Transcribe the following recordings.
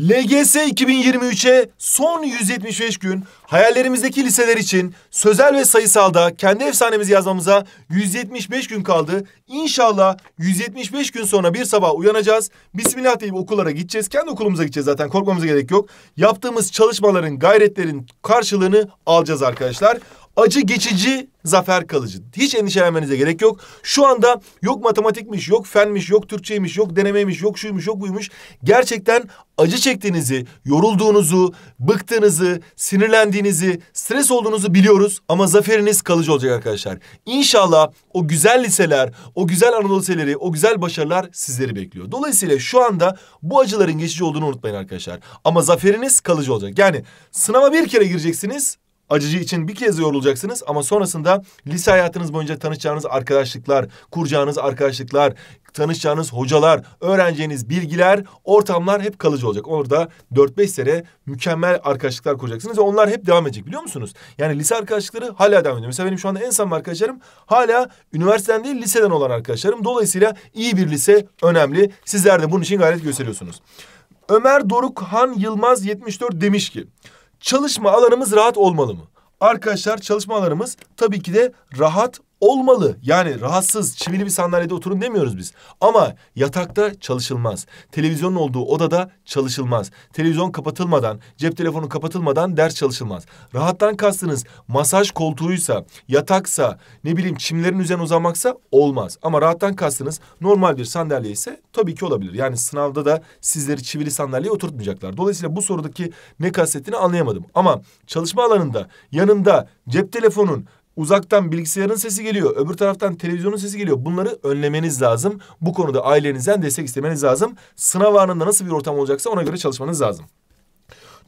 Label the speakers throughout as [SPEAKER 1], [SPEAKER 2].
[SPEAKER 1] LGS 2023'e son 175 gün hayallerimizdeki liseler için sözel ve sayısalda kendi efsanemizi yazmamıza 175 gün kaldı. İnşallah 175 gün sonra bir sabah uyanacağız. Bismillah deyip okullara gideceğiz. Kendi okulumuza gideceğiz zaten korkmamıza gerek yok. Yaptığımız çalışmaların, gayretlerin karşılığını alacağız arkadaşlar. Acı geçici, zafer kalıcı. Hiç endişelenmenize gerek yok. Şu anda yok matematikmiş, yok fenmiş, yok Türkçeymiş, yok denemeymiş, yok şuymuş, yok buymuş. Gerçekten acı çektiğinizi, yorulduğunuzu, bıktığınızı, sinirlendiğinizi, stres olduğunuzu biliyoruz. Ama zaferiniz kalıcı olacak arkadaşlar. İnşallah o güzel liseler, o güzel Anadolu liseleri, o güzel başarılar sizleri bekliyor. Dolayısıyla şu anda bu acıların geçici olduğunu unutmayın arkadaşlar. Ama zaferiniz kalıcı olacak. Yani sınava bir kere gireceksiniz acıcı için bir kez yorulacaksınız ama sonrasında lise hayatınız boyunca tanışacağınız arkadaşlıklar, kuracağınız arkadaşlıklar, tanışacağınız hocalar, öğreneceğiniz bilgiler, ortamlar hep kalıcı olacak. Orada 4-5 sene mükemmel arkadaşlıklar kuracaksınız ve onlar hep devam edecek biliyor musunuz? Yani lise arkadaşlıkları hala devam ediyor. Mesela benim şu anda en samimi arkadaşlarım hala üniversiteden değil liseden olan arkadaşlarım. Dolayısıyla iyi bir lise önemli. Sizler de bunun için gayret gösteriyorsunuz. Ömer Dorukhan Yılmaz 74 demiş ki Çalışma alanımız rahat olmalı mı? Arkadaşlar çalışma alanımız tabii ki de rahat olmalı. Yani rahatsız, çivili bir sandalyede oturun demiyoruz biz. Ama yatakta çalışılmaz. Televizyonun olduğu odada çalışılmaz. Televizyon kapatılmadan, cep telefonu kapatılmadan ders çalışılmaz. Rahattan kastınız masaj koltuğuysa, yataksa, ne bileyim çimlerin üzerine uzanmaksa olmaz. Ama rahattan kastınız normal bir sandalye ise tabii ki olabilir. Yani sınavda da sizleri çivili sandalyeye oturtmayacaklar. Dolayısıyla bu sorudaki ne kastettiğini anlayamadım. Ama çalışma alanında yanında cep telefonun, Uzaktan bilgisayarın sesi geliyor. Öbür taraftan televizyonun sesi geliyor. Bunları önlemeniz lazım. Bu konuda ailenizden destek istemeniz lazım. Sınav anında nasıl bir ortam olacaksa ona göre çalışmanız lazım.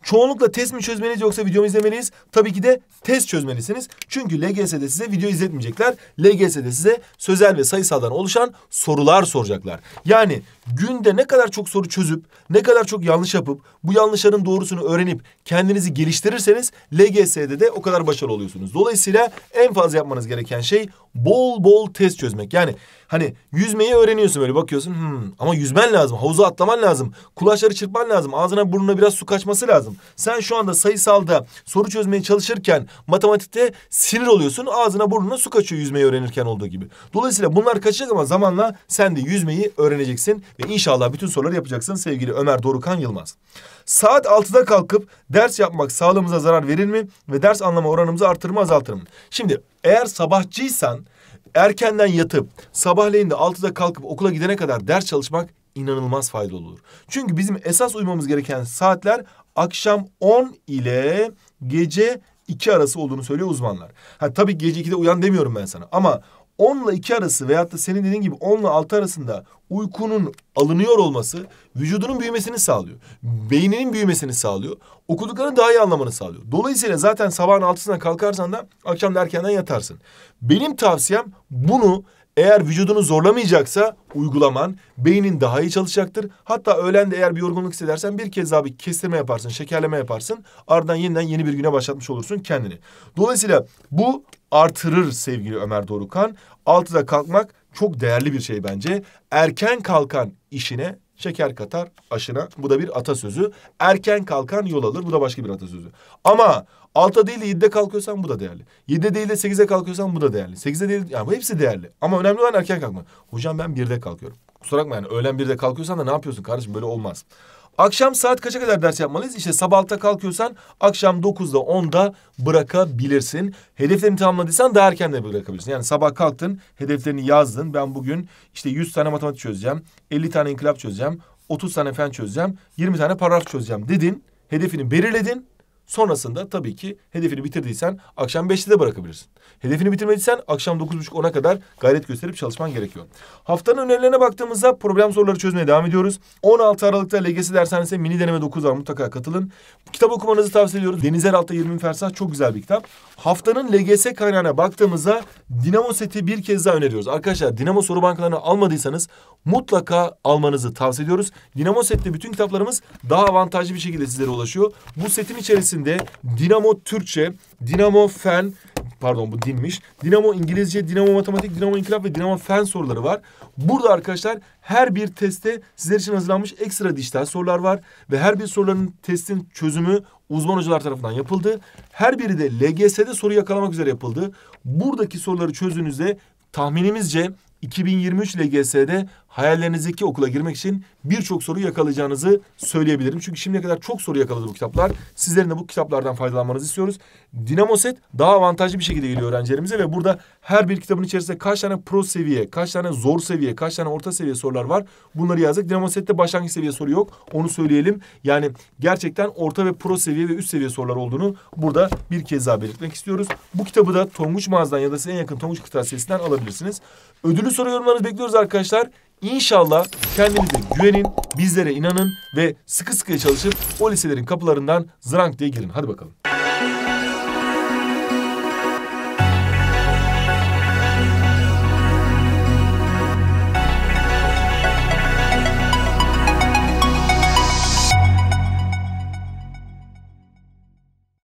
[SPEAKER 1] Çoğunlukla test mi çözmeliyiz yoksa video mu izlemeliyiz? Tabii ki de test çözmelisiniz. Çünkü LGS'de size video izletmeyecekler. LGS'de size sözel ve sayısaldan oluşan sorular soracaklar. Yani günde ne kadar çok soru çözüp, ne kadar çok yanlış yapıp, bu yanlışların doğrusunu öğrenip kendinizi geliştirirseniz LGS'de de o kadar başarılı oluyorsunuz. Dolayısıyla en fazla yapmanız gereken şey bol bol test çözmek. Yani hani yüzmeyi öğreniyorsun böyle bakıyorsun hmm, ama yüzmen lazım, havuza atlaman lazım, kulaçları çırpman lazım, ağzına burnuna biraz su kaçması lazım. Sen şu anda sayısalda soru çözmeye çalışırken matematikte sinir oluyorsun, ağzına burnuna su kaçıyor yüzmeyi öğrenirken olduğu gibi. Dolayısıyla bunlar kaçacak ama zamanla sen de yüzmeyi öğreneceksin ve inşallah bütün soruları yapacaksın sevgili Ömer Dorukan Yılmaz. Saat 6'da kalkıp ders yapmak sağlığımıza zarar verir mi ve ders anlama oranımızı artırır mı azaltır mı? Şimdi eğer sabahçıysan erkenden yatıp sabahleyin de altıda kalkıp okula gidene kadar ders çalışmak inanılmaz faydalı olur. Çünkü bizim esas uymamız gereken saatler akşam 10 ile gece 2 arası olduğunu söylüyor uzmanlar. Ha tabii gece 2'de uyan demiyorum ben sana ama 10 ile 2 arası veyahut da senin dediğin gibi 10 ile 6 arasında uykunun alınıyor olması vücudunun büyümesini sağlıyor. Beyninin büyümesini sağlıyor. Okuduklarını daha iyi anlamanı sağlıyor. Dolayısıyla zaten sabahın altısından kalkarsan da akşam erkenden yatarsın. Benim tavsiyem bunu eğer vücudunu zorlamayacaksa uygulaman beynin daha iyi çalışacaktır. Hatta öğlen de eğer bir yorgunluk hissedersen bir kez daha bir kestirme yaparsın, şekerleme yaparsın. Ardından yeniden yeni bir güne başlatmış olursun kendini. Dolayısıyla bu artırır sevgili Ömer Dorukan. Altıda kalkmak çok değerli bir şey bence. Erken kalkan işine şeker katar aşına. Bu da bir atasözü. Erken kalkan yol alır. Bu da başka bir atasözü. Ama alta değil de yedide kalkıyorsan bu da değerli. Yedide değil de sekize kalkıyorsan bu da değerli. Sekize değil yani bu hepsi değerli. Ama önemli olan erken kalkmak. Hocam ben birde kalkıyorum. Kusura bakma yani öğlen birde kalkıyorsan da ne yapıyorsun kardeşim böyle olmaz. Akşam saat kaça kadar ders yapmalıyız? İşte sabah altta kalkıyorsan akşam 9'da 10'da bırakabilirsin. Hedeflerini tamamladıysan daha erken de bırakabilirsin. Yani sabah kalktın, hedeflerini yazdın. Ben bugün işte 100 tane matematik çözeceğim, 50 tane inkılap çözeceğim, 30 tane fen çözeceğim, 20 tane paragraf çözeceğim dedin. Hedefini belirledin, Sonrasında tabii ki hedefini bitirdiysen akşam 5'te de bırakabilirsin. Hedefini bitirmediysen akşam 9.30-10'a kadar gayret gösterip çalışman gerekiyor. Haftanın önerilerine baktığımızda problem soruları çözmeye devam ediyoruz. 16 Aralık'ta LGS dershanesine mini deneme 9 var mutlaka katılın. kitap okumanızı tavsiye ediyoruz. Deniz Eralt'ta 20 Fersah çok güzel bir kitap. Haftanın LGS kaynağına baktığımızda Dinamo seti bir kez daha öneriyoruz. Arkadaşlar Dinamo soru bankalarını almadıysanız mutlaka almanızı tavsiye ediyoruz. Dinamo sette bütün kitaplarımız daha avantajlı bir şekilde sizlere ulaşıyor. Bu setin içerisinde içerisinde Dinamo Türkçe, Dinamo Fen, pardon bu dinmiş. Dinamo İngilizce, Dinamo Matematik, Dinamo İnkılap ve Dinamo Fen soruları var. Burada arkadaşlar her bir teste sizler için hazırlanmış ekstra dijital sorular var. Ve her bir soruların testin çözümü uzman hocalar tarafından yapıldı. Her biri de LGS'de soru yakalamak üzere yapıldı. Buradaki soruları çözdüğünüzde tahminimizce 2023 LGS'de hayallerinizdeki okula girmek için birçok soru yakalayacağınızı söyleyebilirim. Çünkü şimdiye kadar çok soru yakaladı bu kitaplar. Sizlerin de bu kitaplardan faydalanmanızı istiyoruz. Dinamo set daha avantajlı bir şekilde geliyor öğrencilerimize ve burada her bir kitabın içerisinde kaç tane pro seviye, kaç tane zor seviye, kaç tane orta seviye sorular var. Bunları yazdık. Dinamo sette başlangıç seviye soru yok. Onu söyleyelim. Yani gerçekten orta ve pro seviye ve üst seviye sorular olduğunu burada bir kez daha belirtmek istiyoruz. Bu kitabı da Tonguç mağazadan ya da size en yakın Tonguç kırtasiyesinden alabilirsiniz. Ödülü soru yorumlarınızı bekliyoruz arkadaşlar. İnşallah kendinize güvenin, bizlere inanın ve sıkı sıkıya çalışıp o liselerin kapılarından zrank diye girin. Hadi bakalım.